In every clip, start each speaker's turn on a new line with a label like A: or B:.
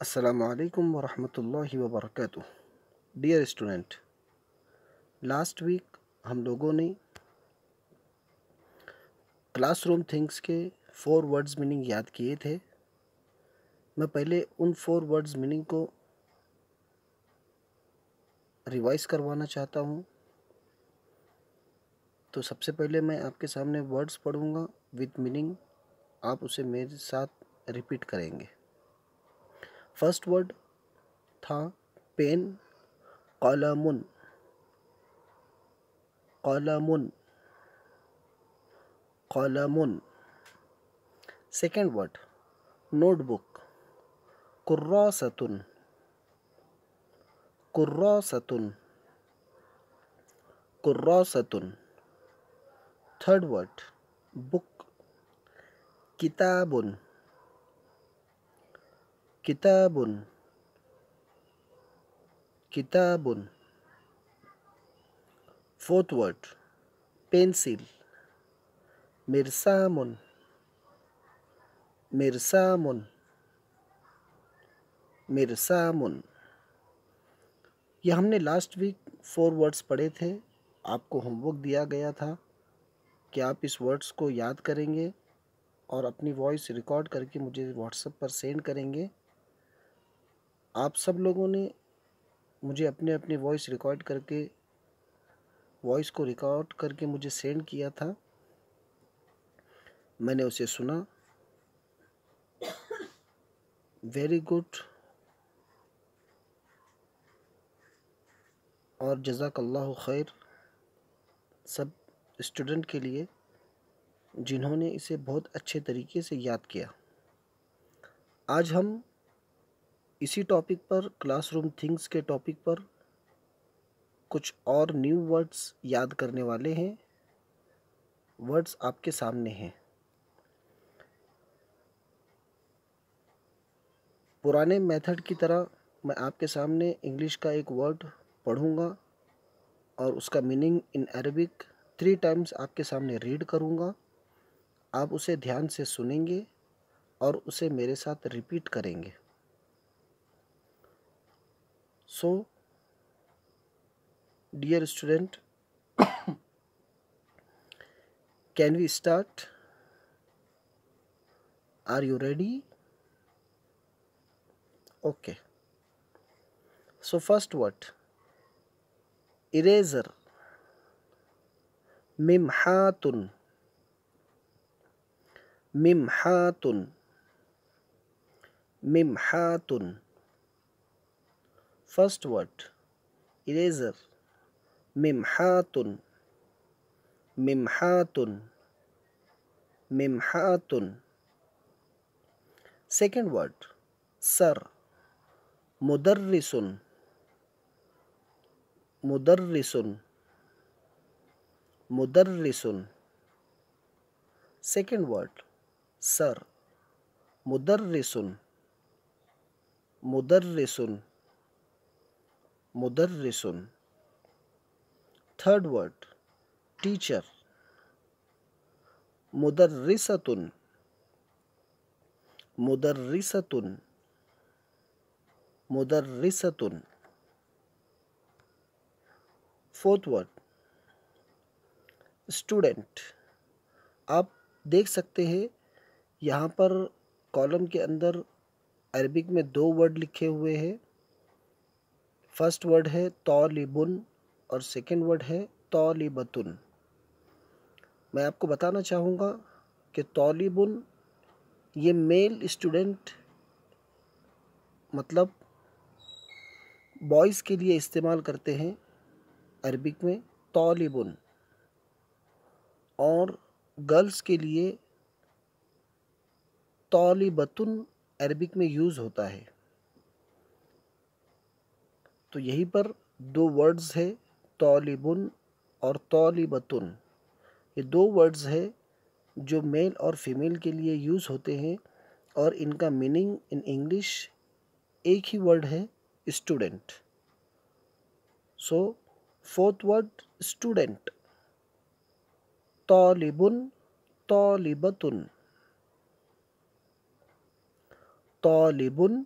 A: असलकम warahmatullahi वर्क dear student last week हम लोगों ने क्लासरूम थिंग्स के फोर वर्ड्स मीनिंग याद किए थे मैं पहले उन फोर वर्ड्स मीनिंग को रिवाइज करवाना चाहता हूँ तो सबसे पहले मैं आपके सामने वर्ड्स पढ़ूंगा विद मीनिंग आप उसे मेरे साथ रिपीट करेंगे फर्स्ट वर्ड था पेन कॉलमुन कॉलमुन कॉलमुन सेकेंड वर्ड नोटबुक कुर्रासतुन कुर्रासतुन कुर्रासतुन थर्ड वर्ड बुक किताबुन kitabun kitabun fourth word pencil mirsamun mirsamun mirsamun ये हमने लास्ट वीक फोर वर्ड्स पढ़े थे आपको होमवर्क दिया गया था कि आप इस वर्ड्स को याद करेंगे और अपनी वॉइस रिकॉर्ड करके मुझे व्हाट्सएप पर सेंड करेंगे आप सब लोगों ने मुझे अपने अपने वॉइस रिकॉर्ड करके वॉइस को रिकॉर्ड करके मुझे सेंड किया था मैंने उसे सुना वेरी गुड और जजाकल्ला खैर सब स्टूडेंट के लिए जिन्होंने इसे बहुत अच्छे तरीके से याद किया आज हम इसी टॉपिक पर क्लासरूम थिंग्स के टॉपिक पर कुछ और न्यू वर्ड्स याद करने वाले हैं वर्ड्स आपके सामने हैं पुराने मेथड की तरह मैं आपके सामने इंग्लिश का एक वर्ड पढ़ूंगा और उसका meaning in Arabic three times आपके सामने रीड करूंगा आप उसे ध्यान से सुनेंगे और उसे मेरे साथ रिपीट करेंगे so dear student can we start are you ready okay so first what eraser mimhatun mimhatun mimhatun first word eraser mimhatun mimhatun mimhatun second word sir mudarrisun mudarrisun mudarrisun second word sir mudarrisun mudarrisun मुदर्रिसन third word teacher मुदर्रिसतुन मुदर्रिसतुन मुदर्रिसतुन fourth word student आप देख सकते हैं यहाँ पर कॉलम के अंदर अरबिक में दो वर्ड लिखे हुए हैं फर्स्ट वर्ड है तौलिबुन और सेकंड वर्ड है तौलिबतुन मैं आपको बताना चाहूँगा कि तौलिबुन ये मेल स्टूडेंट मतलब बॉयज़ के लिए इस्तेमाल करते हैं अरबिक में तौलिबुन और गर्ल्स के लिए तौलिबतुन अरबिक में यूज़ होता है तो यहीं पर दो वर्ड्स है तौलिबुन और तौलिबतुन ये दो वर्ड्स है जो मेल और फीमेल के लिए यूज़ होते हैं और इनका मीनिंग इन इंग्लिश एक ही वर्ड है student so fourth word student तौलिबुन तौलिबतुन तौलिबुन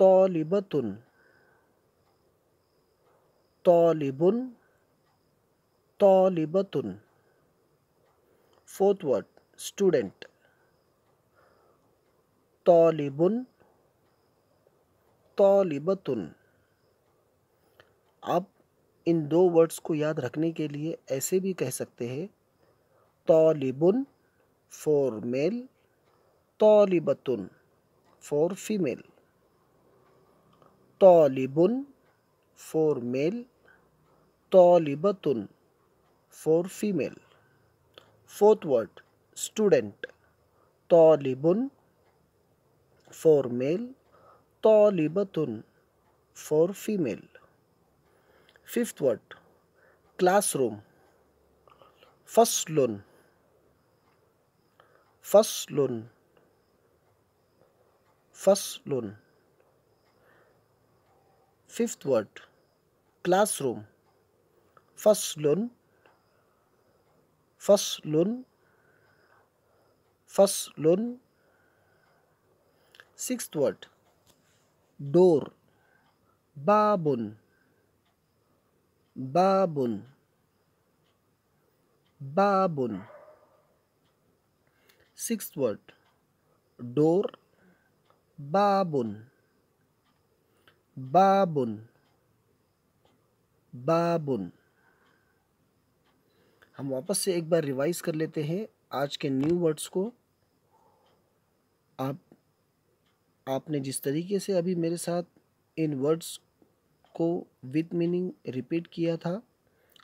A: तालिबतुन तालिबुन तालिबतुन फोर्थ वर्ड स्टूडेंट तालिबुन तालिबतुन आप इन दो वर्ड्स को याद रखने के लिए ऐसे भी कह सकते हैं तालिबुन फॉर मेल तालिबतुन for female Talibun for male, Talibatun for female. Fourth word, student. Talibun for male, Talibatun for female. Fifth word, classroom. Faslun. Faslun. Faslun fifth word classroom First First loan. loan. First loan. sixth word door babun babun babun sixth word door babun बाबुन बाबुन हम वापस से एक बार revise कर लेते हैं आज के न्यू वर्ड्स को आप आपने जिस तरीके से अभी मेरे साथ इन वर्ड्स को विथ मीनिंग रिपीट किया था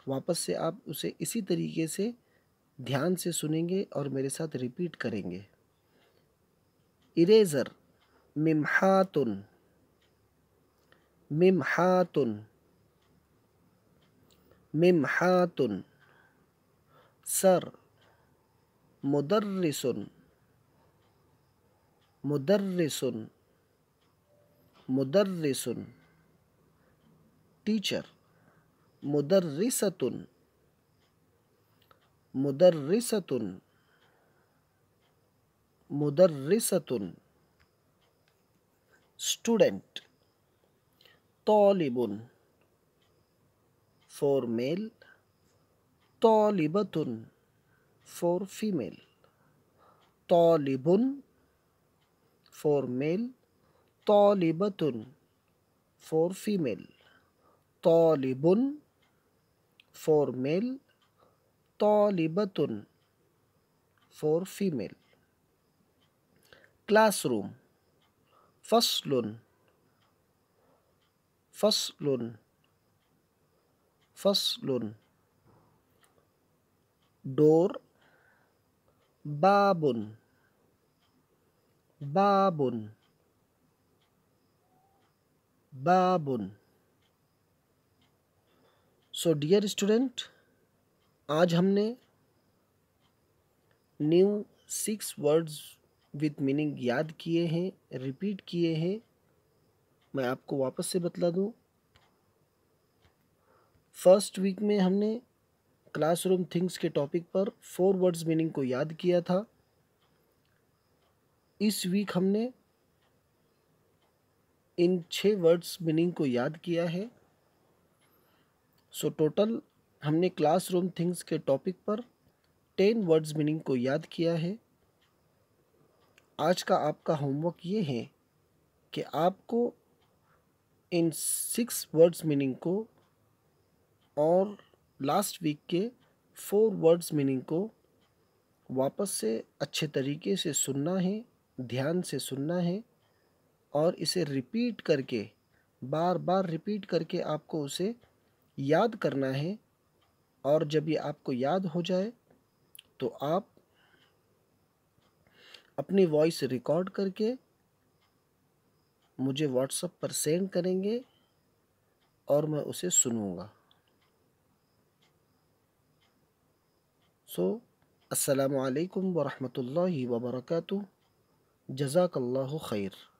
A: वापस से आप उसे इसी तरीके से ध्यान से सुनेंगे और मेरे साथ रिपीट करेंगे इरेज़र मिमहातुन मिमहातुन मिमहातुन सर मुदर्रिसुन मुदर्रिसुन मुदर्रिसुन टीचर मुदर्रिसतुन मुदर्रिसतुन मुदर्रिसतुन student Talibun. For male, Talibatun. For female, Talibun. For male, Talibatun. For female, Talibun. For male, Talibatun. For female. Classroom. Faslun. फसलुन फसलुन डोर बाबुन बाबुन बाबुन सो डियर स्टूडेंट आज हमने new six words with meaning याद किए हैं रिपीट किए हैं मैं आपको वापस से बतला दूँ फर्स्ट वीक में हमने क्लासरूम थिंग्स के टॉपिक पर फोर वर्ड्स मीनिंग को याद किया था इस वीक हमने इन छः वर्ड्स मीनिंग को याद किया है सो so, टोटल हमने क्लासरूम थिंग्स के टॉपिक पर टेन वर्ड्स मीनिंग को याद किया है आज का आपका होमवर्क ये है कि आपको इन सिक्स वर्ड्स मीनिंग को और लास्ट वीक के फोर वर्ड्स मीनिंग को वापस से अच्छे तरीके से सुनना है ध्यान से सुनना है और इसे रिपीट करके बार बार रिपीट करके आपको उसे याद करना है और जब ये आपको याद हो जाए तो आप अपनी वॉइस रिकॉर्ड करके मुझे व्हाट्सअप पर सेंड करेंगे और मैं उसे सुनूंगा सो अस्सलाम वालेकुम वरहमतुल्लाहि वबरकatuh जजाकल्लाहु खैर